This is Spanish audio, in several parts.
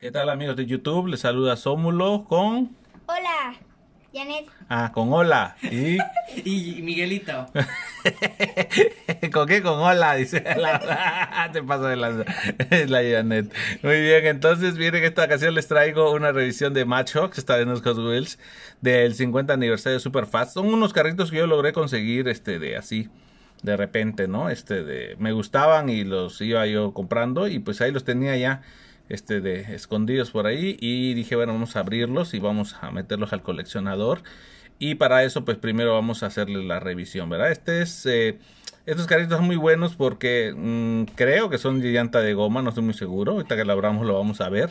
¿Qué tal amigos de YouTube? Les saluda Sómulo con... Hola, Janet. Ah, con hola. Y, y Miguelito. ¿Con qué? Con hola, dice la... Te paso de la... la Janet. Muy bien, entonces miren, esta ocasión les traigo una revisión de Matchbox que está de Hot Wheels, del 50 aniversario de Superfast. Son unos carritos que yo logré conseguir este de así de repente, ¿no? Este de me gustaban y los iba yo comprando y pues ahí los tenía ya este de escondidos por ahí y dije bueno vamos a abrirlos y vamos a meterlos al coleccionador y para eso pues primero vamos a hacerle la revisión verdad este eh, estos carritos son muy buenos porque mm, creo que son de llanta de goma no estoy muy seguro ahorita que lo abramos lo vamos a ver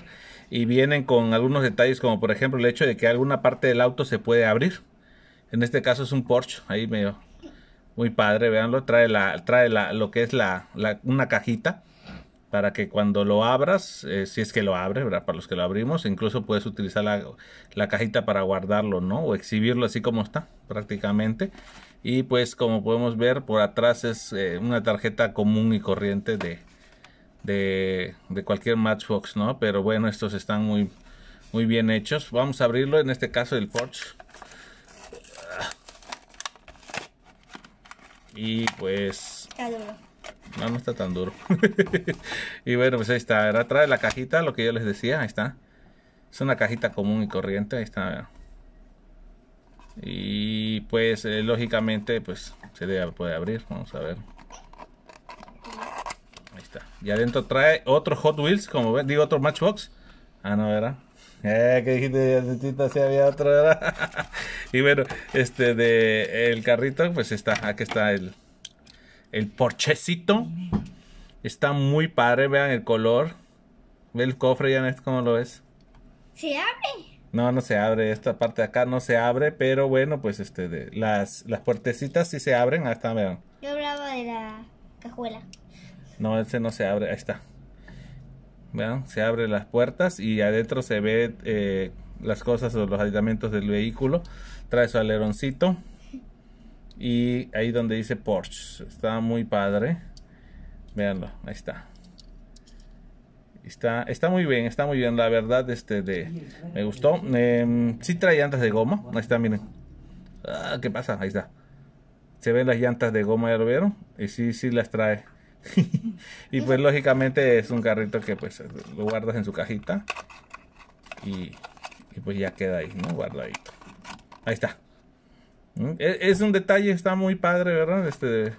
y vienen con algunos detalles como por ejemplo el hecho de que alguna parte del auto se puede abrir en este caso es un Porsche ahí medio muy padre veanlo trae la trae lo que es la, la una cajita para que cuando lo abras, eh, si es que lo abres, ¿verdad? Para los que lo abrimos, incluso puedes utilizar la, cajita para guardarlo, ¿no? O exhibirlo así como está, prácticamente. Y pues como podemos ver, por atrás es eh, una tarjeta común y corriente de, cualquier Matchbox, ¿no? Pero bueno, estos están muy, muy bien hechos. Vamos a abrirlo, en este caso el Porsche. Y pues... No, no está tan duro. y bueno, pues ahí está. trae atrás la cajita, lo que yo les decía, ahí está. Es una cajita común y corriente, ahí está. Y pues eh, lógicamente pues se puede abrir, vamos a ver. Ahí está. Y adentro trae otro Hot Wheels, como ven, digo otro Matchbox. Ah, no, ¿verdad? Eh, que dijiste, si había otro, ¿verdad? y bueno, este de el carrito, pues está, aquí está el, el porchecito. Está muy padre, vean el color. Ve el cofre, Janet, cómo lo ves. ¿Se abre? No, no se abre. Esta parte de acá no se abre, pero bueno, pues este, las, las puertecitas sí se abren. Ahí está, vean. Yo hablaba de la cajuela. No, ese no se abre. Ahí está. Vean, se abren las puertas y adentro se ve eh, las cosas o los aditamentos del vehículo. Trae su aleroncito. Y ahí donde dice Porsche. Está muy padre. Veanlo, ahí está. Está, está muy bien, está muy bien. La verdad, este de me gustó. Em, sí trae llantas de goma. Ahí está, miren. Ah, ¿Qué pasa? Ahí está. Se ven las llantas de goma, ya lo vieron. Y sí, sí las trae. y pues lógicamente es un carrito que pues lo guardas en su cajita. Y, y pues ya queda ahí, ¿no? Guardadito. Ahí está. E, es un detalle, está muy padre, ¿verdad? Este,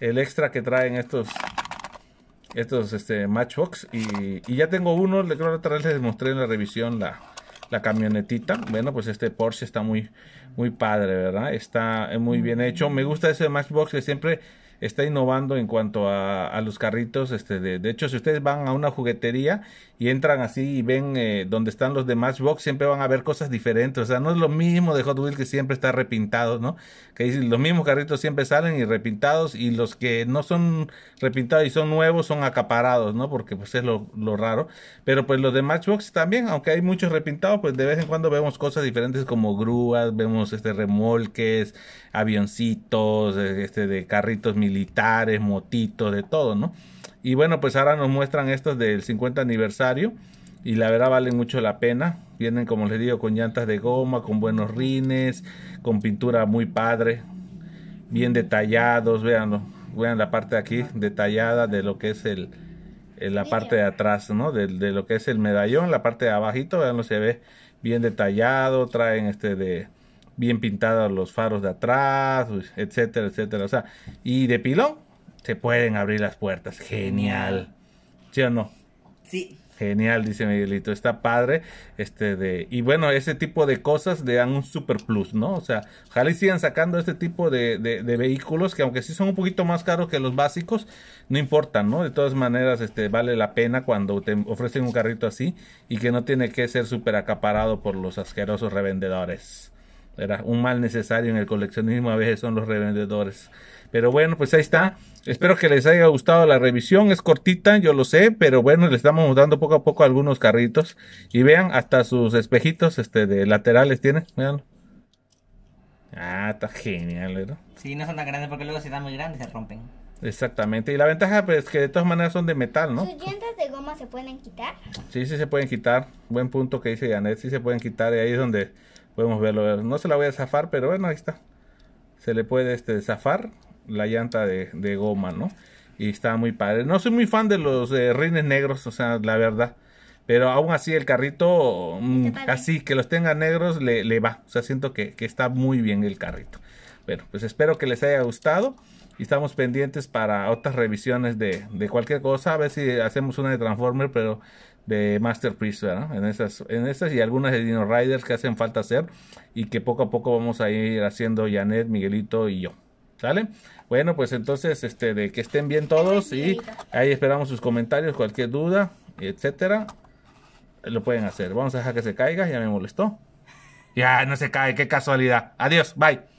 el extra que traen estos, estos este, Matchbox. Y, ya tengo uno, le creo que otra vez les mostré en la revisión la, la camionetita. Bueno, pues este Porsche está muy, muy padre, ¿verdad? Está eh, muy bien hecho. Me gusta ese Matchbox que siempre está innovando en cuanto a, los carritos. Este, de, hecho, si ustedes van a una juguetería y entran así y ven eh, donde están los de Matchbox, siempre van a ver cosas diferentes. O sea, no es lo mismo de Hot Wheels que siempre está repintado, ¿no? Que los mismos carritos siempre salen y repintados y los que no son repintados y son nuevos son acaparados, ¿no? Porque pues es lo, lo raro. Pero pues los de Matchbox también, aunque hay muchos repintados, pues de vez en cuando vemos cosas diferentes como grúas, vemos este remolques, avioncitos, eh, este de carritos militares, motitos, de todo, ¿no? Y bueno, pues ahora nos muestran estos del 50 aniversario y la verdad valen mucho la pena. Vienen, como les digo, con llantas de goma, con buenos rines, con pintura muy padre, bien detallados, véanlo. Vean la parte de aquí detallada de lo que es el, la parte de atrás, ¿no? De, lo que es el medallón, la parte de abajito, veanlo, se ve bien detallado, traen este de bien pintados los faros de atrás, etcétera, etcétera. O sea, y de pilón se pueden abrir las puertas. Genial. ¿Sí o no? Sí. Genial, dice Miguelito. Está padre. Este de. Y bueno, ese tipo de cosas le dan un super plus, ¿no? O sea, ojalá sigan sacando este tipo de, de, vehículos que aunque sí son un poquito más caros que los básicos, no importa, ¿no? De todas maneras, este vale la pena cuando te ofrecen un carrito así y que no tiene que ser super acaparado por los asquerosos revendedores. Era Un mal necesario en el coleccionismo a veces son los revendedores. Pero bueno, pues ahí está. Espero que les haya gustado la revisión. Es cortita, yo lo sé, pero bueno, le estamos dando poco a poco algunos carritos. Y vean, hasta sus espejitos este, de laterales tiene. Vean. Ah, está genial, ¿verdad? Sí, no son tan grandes porque luego si están muy grandes se rompen. Exactamente. Y la ventaja pues, es que de todas maneras son de metal, ¿no? ¿Sus llantas de goma se pueden quitar? Sí, sí se pueden quitar. Buen punto que dice Janet. Sí se pueden quitar. Y ahí es donde Podemos verlo. No se la voy a zafar, pero bueno, ahí está. Se le puede este, zafar la llanta de, goma, ¿no? Y está muy padre. No soy muy fan de los eh, rines negros, o sea, la verdad. Pero aún así el carrito, mm, así que los tenga negros, le, le va. O sea, siento que, está muy bien el carrito. Bueno, pues espero que les haya gustado. Y estamos pendientes para otras revisiones de, de cualquier cosa. A ver si hacemos una de Transformer, pero de Master Priest, En esas, en esas y algunas de Dino Riders que hacen falta hacer y que poco a poco vamos a ir haciendo Janet, Miguelito y yo. ¿Sale? Bueno, pues entonces, este, de que estén bien todos y ahí esperamos sus comentarios, cualquier duda, etcétera. Lo pueden hacer. Vamos a dejar que se caiga, ya me molestó. Ya, no se cae, qué casualidad. Adiós, bye.